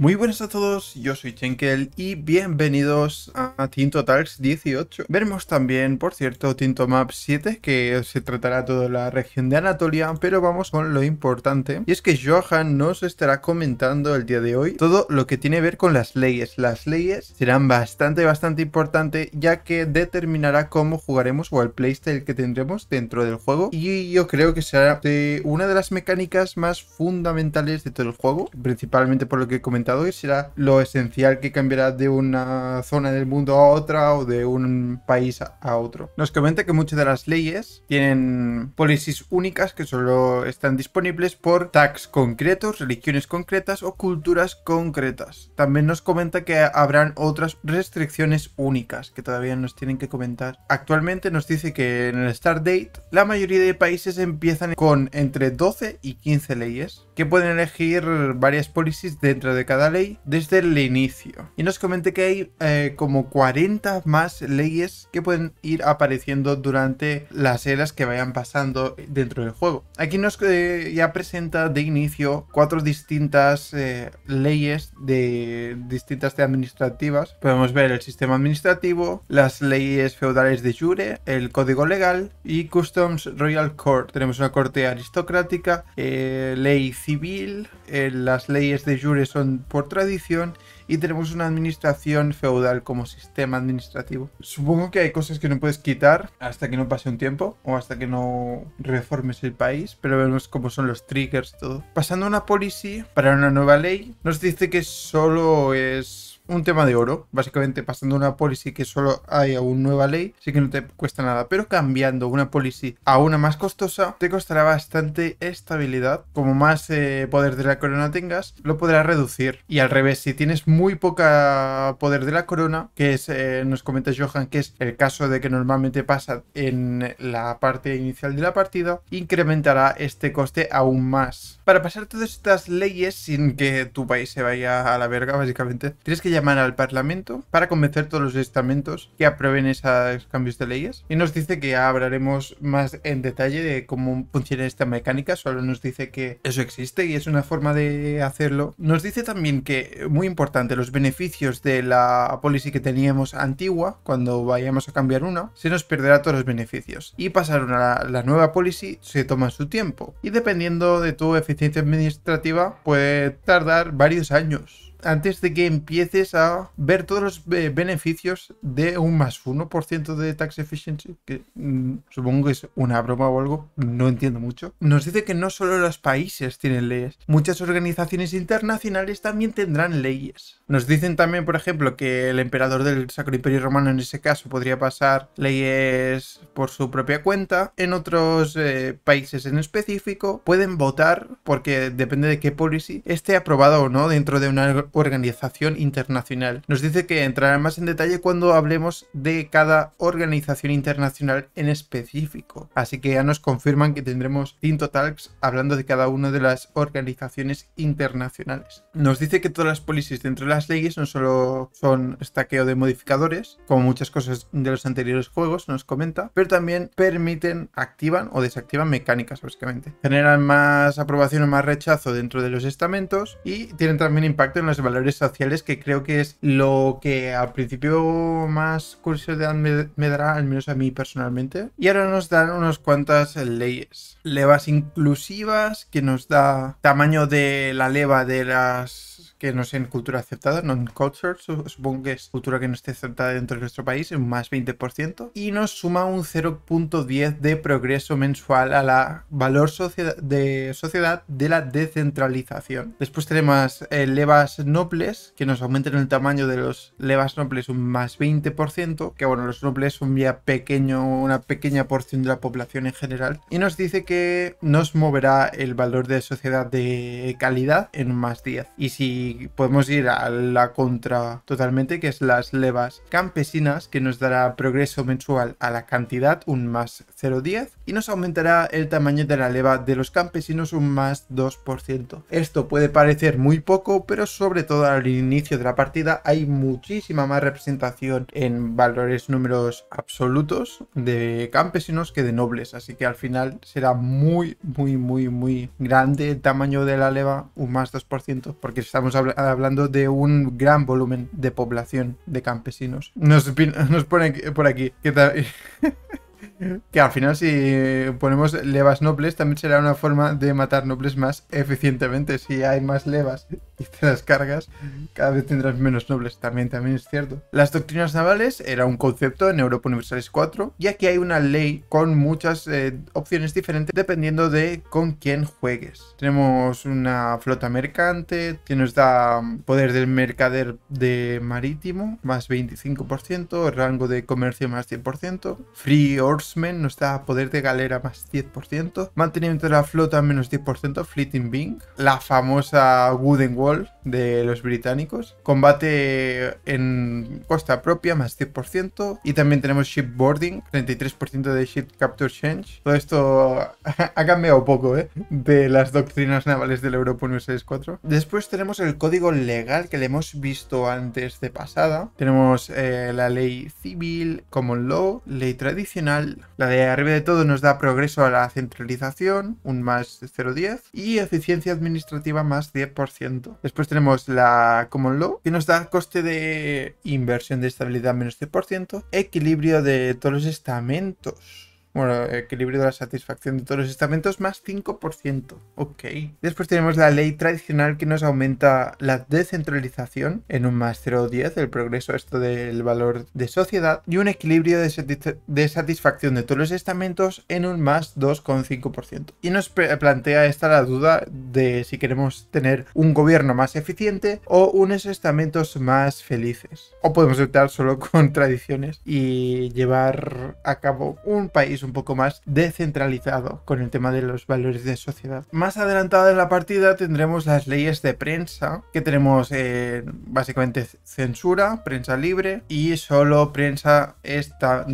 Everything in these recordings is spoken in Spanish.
Muy buenas a todos, yo soy Chenkel y bienvenidos a Tinto Talks 18. Veremos también, por cierto, Tinto Map 7, que se tratará toda la región de Anatolia, pero vamos con lo importante. Y es que Johan nos estará comentando el día de hoy todo lo que tiene que ver con las leyes. Las leyes serán bastante, bastante importantes, ya que determinará cómo jugaremos o el playstyle que tendremos dentro del juego. Y yo creo que será una de las mecánicas más fundamentales de todo el juego, principalmente por lo que comentado y será lo esencial que cambiará de una zona del mundo a otra o de un país a otro. Nos comenta que muchas de las leyes tienen policies únicas que solo están disponibles por tags concretos, religiones concretas o culturas concretas. También nos comenta que habrán otras restricciones únicas que todavía nos tienen que comentar. Actualmente nos dice que en el Start Date la mayoría de países empiezan con entre 12 y 15 leyes que pueden elegir varias policies dentro de cada ley desde el inicio. Y nos comenté que hay eh, como 40 más leyes que pueden ir apareciendo durante las eras que vayan pasando dentro del juego. Aquí nos eh, ya presenta de inicio cuatro distintas eh, leyes de distintas de administrativas. Podemos ver el sistema administrativo, las leyes feudales de jure, el código legal y Customs Royal Court. Tenemos una corte aristocrática, ley civil civil, eh, las leyes de jure son por tradición y tenemos una administración feudal como sistema administrativo. Supongo que hay cosas que no puedes quitar hasta que no pase un tiempo o hasta que no reformes el país, pero vemos cómo son los triggers, todo. Pasando a una policy para una nueva ley, nos dice que solo es un tema de oro, básicamente pasando una policy que solo hay a una nueva ley, sí que no te cuesta nada, pero cambiando una policy a una más costosa, te costará bastante estabilidad, como más eh, poder de la corona tengas, lo podrás reducir, y al revés, si tienes muy poca poder de la corona, que es, eh, nos comenta Johan, que es el caso de que normalmente pasa en la parte inicial de la partida, incrementará este coste aún más. Para pasar todas estas leyes sin que tu país se vaya a la verga, básicamente, tienes que llamar al Parlamento para convencer todos los estamentos que aprueben esos cambios de leyes. Y nos dice que hablaremos más en detalle de cómo funciona esta mecánica, solo nos dice que eso existe y es una forma de hacerlo. Nos dice también que, muy importante, los beneficios de la policy que teníamos antigua, cuando vayamos a cambiar una, se nos perderá todos los beneficios. Y pasar a la nueva policy se toma su tiempo. Y dependiendo de tu eficiencia administrativa, puede tardar varios años antes de que empieces a ver todos los eh, beneficios de un más 1% de tax efficiency, que mm, supongo que es una broma o algo, no entiendo mucho, nos dice que no solo los países tienen leyes, muchas organizaciones internacionales también tendrán leyes. Nos dicen también, por ejemplo, que el emperador del Sacro Imperio Romano en ese caso podría pasar leyes por su propia cuenta, en otros eh, países en específico pueden votar porque depende de qué policy esté aprobado o no dentro de una organización internacional. Nos dice que entrará más en detalle cuando hablemos de cada organización internacional en específico. Así que ya nos confirman que tendremos cinco talks hablando de cada una de las organizaciones internacionales. Nos dice que todas las policies dentro de las leyes no solo son estaqueo de modificadores, como muchas cosas de los anteriores juegos, nos comenta, pero también permiten, activan o desactivan mecánicas, básicamente. Generan más aprobación o más rechazo dentro de los estamentos y tienen también impacto en las valores sociales, que creo que es lo que al principio más curiosidad me, me dará, al menos a mí personalmente. Y ahora nos dan unas cuantas leyes. Levas inclusivas, que nos da tamaño de la leva de las que no en cultura aceptada, non-culture, supongo que es cultura que no esté aceptada dentro de nuestro país, un más 20%, y nos suma un 0.10 de progreso mensual a la valor sociedad de sociedad de la descentralización. Después tenemos eh, levas nobles, que nos aumentan el tamaño de los levas nobles un más 20%, que bueno, los nobles son ya pequeño, una pequeña porción de la población en general, y nos dice que nos moverá el valor de sociedad de calidad en más 10. Y si podemos ir a la contra totalmente, que es las levas campesinas, que nos dará progreso mensual a la cantidad, un más 0,10, y nos aumentará el tamaño de la leva de los campesinos un más 2%. Esto puede parecer muy poco, pero sobre todo al inicio de la partida hay muchísima más representación en valores números absolutos de campesinos que de nobles, así que al final será muy, muy, muy, muy grande el tamaño de la leva, un más 2%, porque estamos hablando de un gran volumen de población de campesinos. Nos, nos ponen por aquí Que al final, si ponemos levas nobles, también será una forma de matar nobles más eficientemente. Si hay más levas y te las cargas, cada vez tendrás menos nobles. También, también es cierto. Las doctrinas navales era un concepto en Europa Universalis 4, y aquí hay una ley con muchas eh, opciones diferentes dependiendo de con quién juegues. Tenemos una flota mercante que nos da mm, poder del mercader de marítimo, más 25%, rango de comercio más 100%, free ors nos da poder de galera más 10%, mantenimiento de la flota menos 10%, Fleeting Bing, la famosa Wooden Wall de los británicos, combate en costa propia más 10% y también tenemos Shipboarding, 33% de Ship Capture Change. Todo esto ha cambiado poco ¿eh? de las doctrinas navales del europa 64. Después tenemos el código legal que le hemos visto antes de pasada. Tenemos eh, la ley civil, common law, ley tradicional, la de arriba de todo nos da progreso a la centralización, un más 0,10 y eficiencia administrativa más 10%. Después tenemos la Common Law, que nos da coste de inversión de estabilidad menos 10%, equilibrio de todos los estamentos bueno, equilibrio de la satisfacción de todos los estamentos, más 5%. Ok. Después tenemos la ley tradicional que nos aumenta la descentralización en un más 0,10, el progreso esto del valor de sociedad, y un equilibrio de, de satisfacción de todos los estamentos en un más 2,5%. Y nos plantea esta la duda de si queremos tener un gobierno más eficiente o unos estamentos más felices. O podemos optar solo con tradiciones y llevar a cabo un país un poco más descentralizado con el tema de los valores de sociedad. Más adelantada en la partida tendremos las leyes de prensa, que tenemos eh, básicamente censura, prensa libre y solo prensa estatal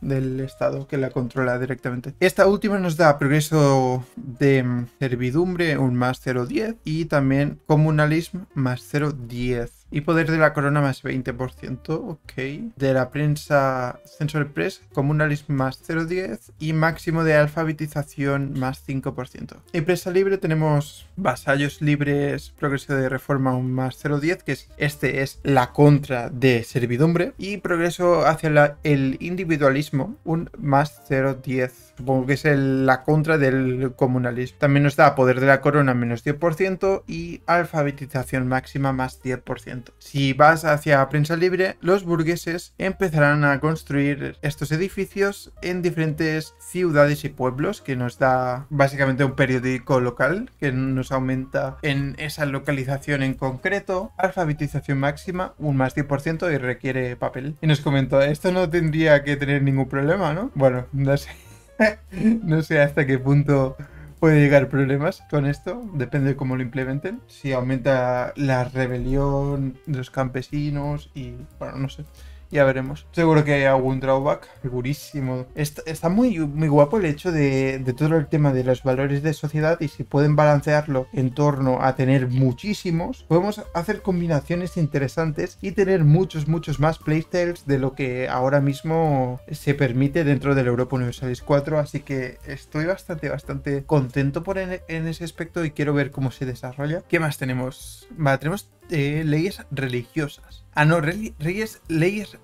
del Estado que la controla directamente. Esta última nos da progreso de mm, servidumbre un más 0,10 y también comunalismo más 0,10 y poder de la corona más 20%, ok. De la prensa Censor Press, comunalismo, más 0,10 y máximo de alfabetización más 5%. En prensa libre tenemos vasallos libres, progreso de reforma un más 0,10, que este es la contra de servidumbre, y progreso hacia el individualismo un más 0,10 supongo que es la contra del comunalismo. También nos da poder de la corona menos 10% y alfabetización máxima más 10%. Si vas hacia prensa libre, los burgueses empezarán a construir estos edificios en diferentes ciudades y pueblos que nos da básicamente un periódico local que nos aumenta en esa localización en concreto. Alfabetización máxima un más 10% y requiere papel. Y nos comentó, esto no tendría que tener ningún problema, ¿no? Bueno, no sé. no sé hasta qué punto puede llegar problemas con esto, depende de cómo lo implementen. Si aumenta la rebelión de los campesinos y, bueno, no sé. Ya veremos. Seguro que hay algún drawback. Segurísimo. Está, muy, muy guapo el hecho de, todo el tema de los valores de sociedad y si pueden balancearlo en torno a tener muchísimos, podemos hacer combinaciones interesantes y tener muchos, muchos más playstyles de lo que ahora mismo se permite dentro del Europa Universalis 4. Así que estoy bastante, bastante contento por en, ese aspecto y quiero ver cómo se desarrolla. ¿Qué más tenemos? tenemos eh, leyes religiosas. Ah, no, leyes,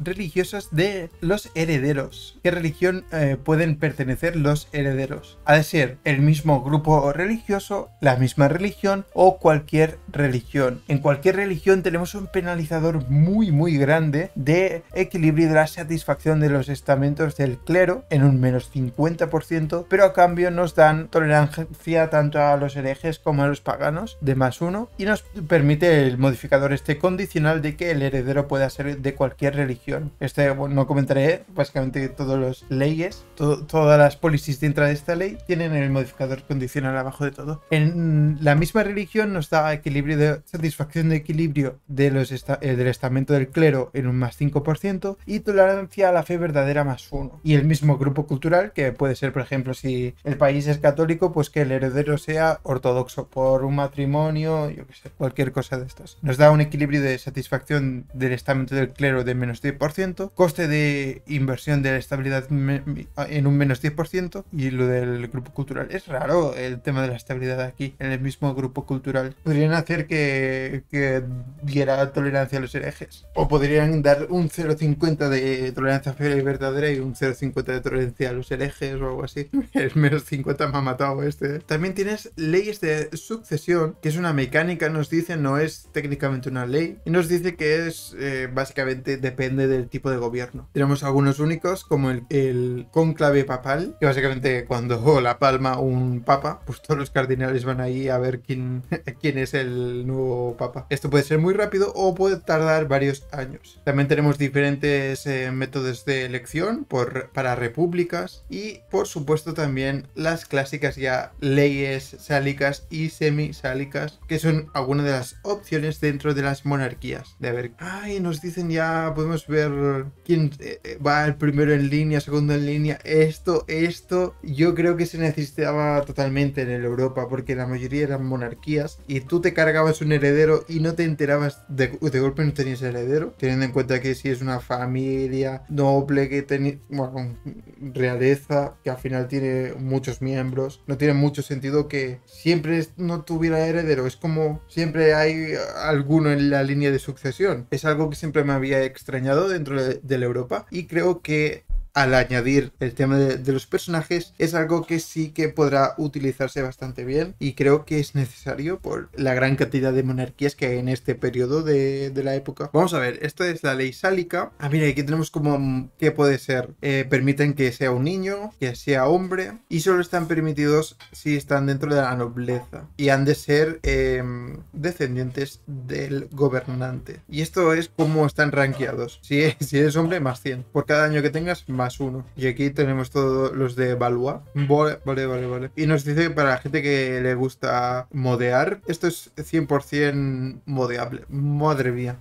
religiosas de los herederos. ¿Qué religión eh, pueden pertenecer los herederos? Ha de ser el mismo grupo religioso, la misma religión o cualquier religión. En cualquier religión tenemos un penalizador muy, muy grande de equilibrio y de la satisfacción de los estamentos del clero en un menos 50%, pero a cambio nos dan tolerancia tanto a los herejes como a los paganos de más uno y nos permite el modificador este condicional de que el heredero heredero pueda ser de cualquier religión. Este, no comentaré, básicamente todas las leyes, todas las policies dentro de esta ley tienen el modificador condicional abajo de todo. En la misma religión nos da equilibrio de, satisfacción de equilibrio de los eh, del estamento del clero en un más 5% y tolerancia a la fe verdadera más 1. Y el mismo grupo cultural, que puede ser, por ejemplo, si el país es católico, pues que el heredero sea ortodoxo por un matrimonio, yo qué sé, cualquier cosa de estas. Nos da un equilibrio de satisfacción del estamento del clero de menos 10%, coste de inversión de la estabilidad en un menos 10% y lo del grupo cultural. Es raro el tema de la estabilidad aquí en el mismo grupo cultural. Podrían hacer que, que diera tolerancia a los herejes o podrían dar un 0,50 de tolerancia fiel y verdadera y un 0,50 de tolerancia a los herejes o algo así. El menos 50 me ha matado este. ¿eh? También tienes leyes de sucesión, que es una mecánica, nos dice, no es técnicamente una ley, y nos dice que es pues, eh, básicamente depende del tipo de gobierno. Tenemos algunos únicos como el, conclave papal, que básicamente cuando la palma un papa, pues todos los cardinales van ahí a ver quién, quién es el nuevo papa. Esto puede ser muy rápido o puede tardar varios años. También tenemos diferentes eh, métodos de elección por, para repúblicas y por supuesto también las clásicas ya leyes sálicas y semisálicas, que son algunas de las opciones dentro de las monarquías. De haber Ay, nos dicen ya, podemos ver quién eh, eh, va el primero en línea, segundo en línea. Esto, esto, yo creo que se necesitaba totalmente en el Europa, porque la mayoría eran monarquías y tú te cargabas un heredero y no te enterabas de, de golpe no tenías heredero, teniendo en cuenta que si es una familia noble que tenía, bueno, realeza, que al final tiene muchos miembros, no tiene mucho sentido que siempre no tuviera heredero. Es como siempre hay alguno en la línea de sucesión es algo que siempre me había extrañado dentro de, la Europa y creo que al añadir el tema de, los personajes es algo que sí que podrá utilizarse bastante bien y creo que es necesario por la gran cantidad de monarquías que hay en este periodo de, la época. Vamos a ver, esta es la ley sálica. Ah, mira, aquí tenemos como que puede ser. Eh, permiten que sea un niño, que sea hombre y solo están permitidos si están dentro de la nobleza y han de ser em, descendientes del gobernante. Y esto es como están rankeados. Si, si eres hombre, más 100. Por cada año que tengas, más uno. Y aquí tenemos todos los de evaluar. Vale, vale, vale, vale. Y nos dice que para la gente que le gusta modear, esto es 100% modeable. Madre mía.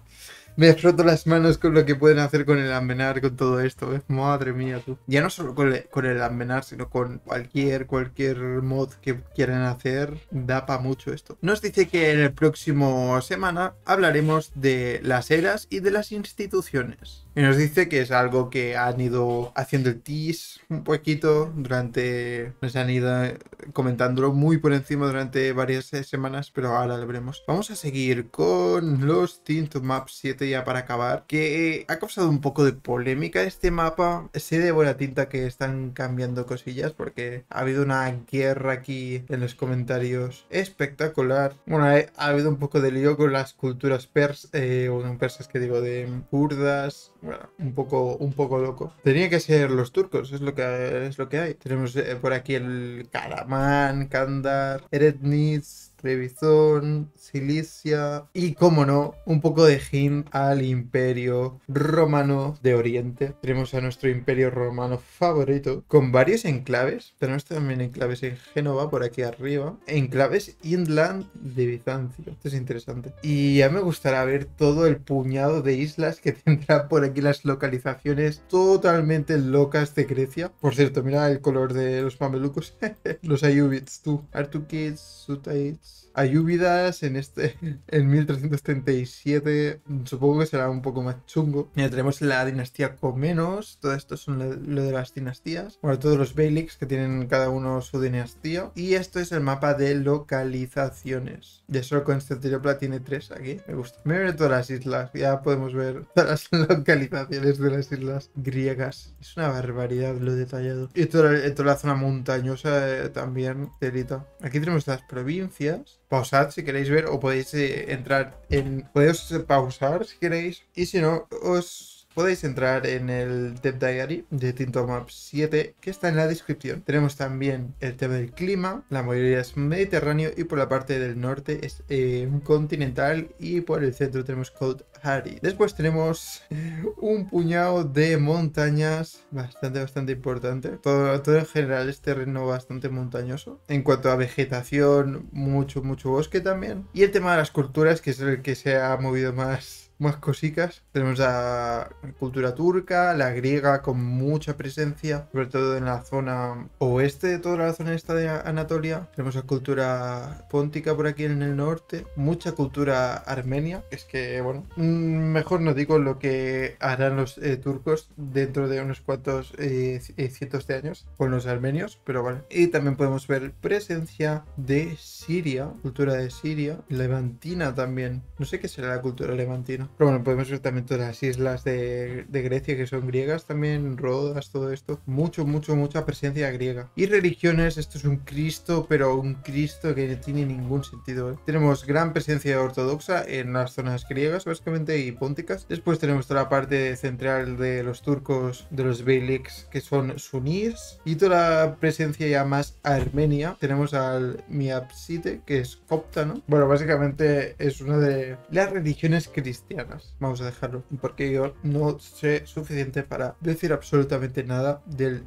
Me he roto las manos con lo que pueden hacer con el amenar con todo esto. ¿eh? Madre mía, tú. Ya no solo con, el, amenar, sino con cualquier, cualquier mod que quieran hacer. Da para mucho esto. Nos dice que en el próximo semana hablaremos de las eras y de las instituciones. Y nos dice que es algo que han ido haciendo el tease un poquito durante... Nos han ido eh, comentándolo muy por encima durante varias eh, semanas, pero ahora lo veremos. Vamos a seguir con los Tint Map 7 día para acabar, que eh, ha causado un poco de polémica este mapa. Sé de buena tinta que están cambiando cosillas porque ha habido una guerra aquí en los comentarios espectacular. Bueno, eh, ha habido un poco de lío con las culturas pers, eh, persas que digo, de kurdas, bueno, un poco, un poco loco. Tenía que ser los turcos, es lo que, es lo que hay. Tenemos por aquí el Karaman, Kandar, Eretnitz, Bizón, Silicia y, como no, un poco de him al imperio romano de Oriente. Tenemos a nuestro imperio romano favorito con varios enclaves. Tenemos también enclaves en Génova, por aquí arriba. Enclaves inland de Bizancio. Esto es interesante. Y ya me gustará ver todo el puñado de islas que tendrá por aquí las localizaciones totalmente locas de Grecia. Por cierto, mira el color de los mamelucos. los Ayubits, tú. Artukits, sutais. Ayúvidas en este en 1337 supongo que será un poco más chungo. Ya tenemos la dinastía Comenos, todo esto son lo, de las dinastías. Bueno, todos los Beylix que tienen cada uno su dinastía. Y esto es el mapa de localizaciones. De solo con este Tiropla tiene tres aquí. Me gusta. Me todas las islas. Ya podemos ver todas las localizaciones de las islas griegas. Es una barbaridad lo detallado. Y toda la, zona montañosa eh, también, telita. Aquí tenemos las provincias. Pausad si queréis ver o podéis eh, entrar en... Podéis eh, pausar si queréis. Y si no, os podéis entrar en el Dev Diary de Tintomap 7 que está en la descripción. Tenemos también el tema del clima, la mayoría es mediterráneo y por la parte del norte es eh, continental y por el centro tenemos Cold Harry. Después tenemos un puñado de montañas bastante, bastante importante. Todo, todo en general es terreno bastante montañoso. En cuanto a vegetación, mucho, mucho bosque también. Y el tema de las culturas, que es el que se ha movido más más cositas. Tenemos la cultura turca, la griega con mucha presencia, sobre todo en la zona oeste de toda la zona esta de Anatolia. Tenemos la cultura póntica por aquí en el norte, mucha cultura armenia. Es que, bueno, mm, mejor no digo lo que harán los eh, turcos dentro de unos cuantos eh, eh, cientos de años con los armenios, pero vale. Y también podemos ver presencia de Siria, cultura de Siria, levantina también. No sé qué será la cultura levantina pero bueno, podemos ver también todas las islas de, Grecia que son griegas, también Rodas, todo esto. Mucho, mucho, mucha presencia griega. Y religiones, esto es un Cristo, pero un Cristo que no tiene ningún sentido. ¿eh? Tenemos gran presencia ortodoxa en las zonas griegas, básicamente, y pónticas. Después tenemos toda la parte central de los turcos, de los beyliks, que son suníes Y toda la presencia ya más armenia. Tenemos al Miapsite, que es copta, ¿no? Bueno, básicamente es una de las religiones cristianas Vamos a dejarlo, porque yo no sé suficiente para decir absolutamente nada del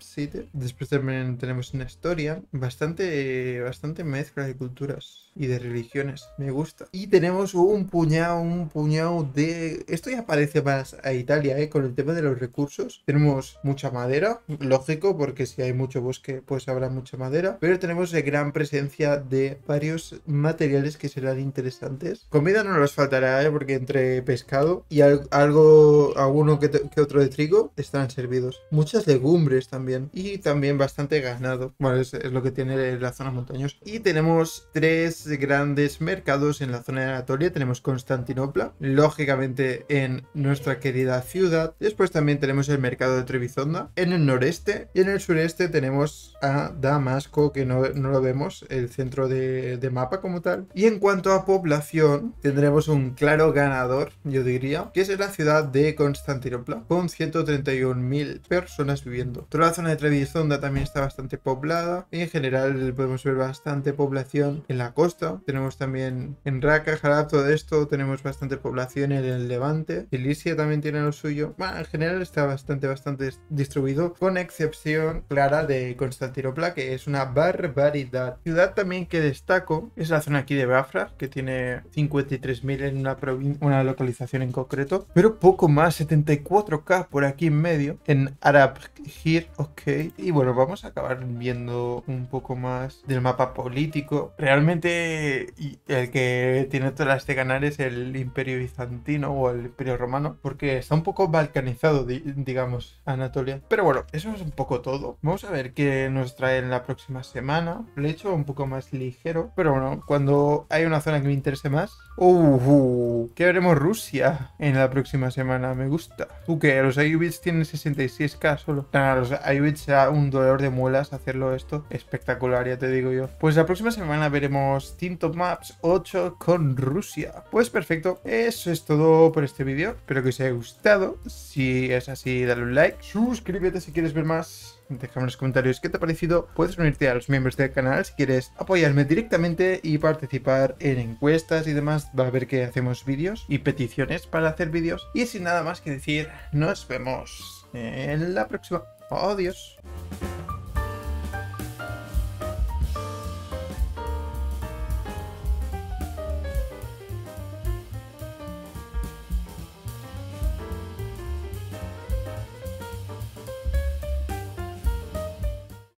City. Después también tenemos una historia bastante, bastante mezcla de culturas y de religiones. Me gusta. Y tenemos un puñado, un puñado de... Esto ya parece más a Italia, ¿eh? Con el tema de los recursos. Tenemos mucha madera, lógico, porque si hay mucho bosque, pues habrá mucha madera. Pero tenemos gran presencia de varios materiales que serán interesantes. Comida no nos faltará, ¿eh? Porque entre pescado y algo, alguno que, que, otro de trigo, están servidos. Muchas legumbres también y también bastante ganado. Bueno, es, lo que tiene la zona montañosa. Y tenemos tres grandes mercados en la zona de Anatolia. Tenemos Constantinopla, lógicamente en nuestra querida ciudad. Después también tenemos el mercado de Trebizonda en el noreste y en el sureste tenemos a Damasco, que no, lo vemos, el centro de, mapa como tal. Y en cuanto a población, tendremos un claro ganado yo diría, que es la ciudad de Constantinopla, con 131.000 personas viviendo. Toda la zona de Trevisonda también está bastante poblada. En general podemos ver bastante población en la costa. Tenemos también en Raqqa, Harab, todo esto. Tenemos bastante población en el Levante. Elicia también tiene lo suyo. Bueno, en general está bastante, bastante distribuido, con excepción clara de Constantinopla, que es una barbaridad. Ciudad también que destaco es la zona aquí de Bafra, que tiene 53.000 en una provincia una localización en concreto, pero poco más, 74K por aquí en medio, en Arab Gir, ok. Y bueno, vamos a acabar viendo un poco más del mapa político. Realmente el que tiene todas las de es el Imperio Bizantino o el Imperio Romano, porque está un poco balcanizado, digamos, Anatolia. Pero bueno, eso es un poco todo. Vamos a ver qué nos trae en la próxima semana. le he hecho un poco más ligero, pero bueno, cuando hay una zona que me interese más... ¡Uh! uh veremos Rusia en la próxima semana. Me gusta. Tú que los iubits tienen 66k solo. los Iubits será un dolor de muelas hacerlo esto. Espectacular, ya te digo yo. Pues la próxima semana veremos Tinto Maps 8 con Rusia. Pues perfecto. Eso es todo por este vídeo. Espero que os haya gustado. Si es así, dale un like. Suscríbete si quieres ver más. Déjame en los comentarios qué te ha parecido. Puedes unirte a los miembros del canal si quieres apoyarme directamente y participar en encuestas y demás. Va a ver que hacemos vídeos y peticiones para hacer vídeos. Y sin nada más que decir, nos vemos en la próxima. Adiós.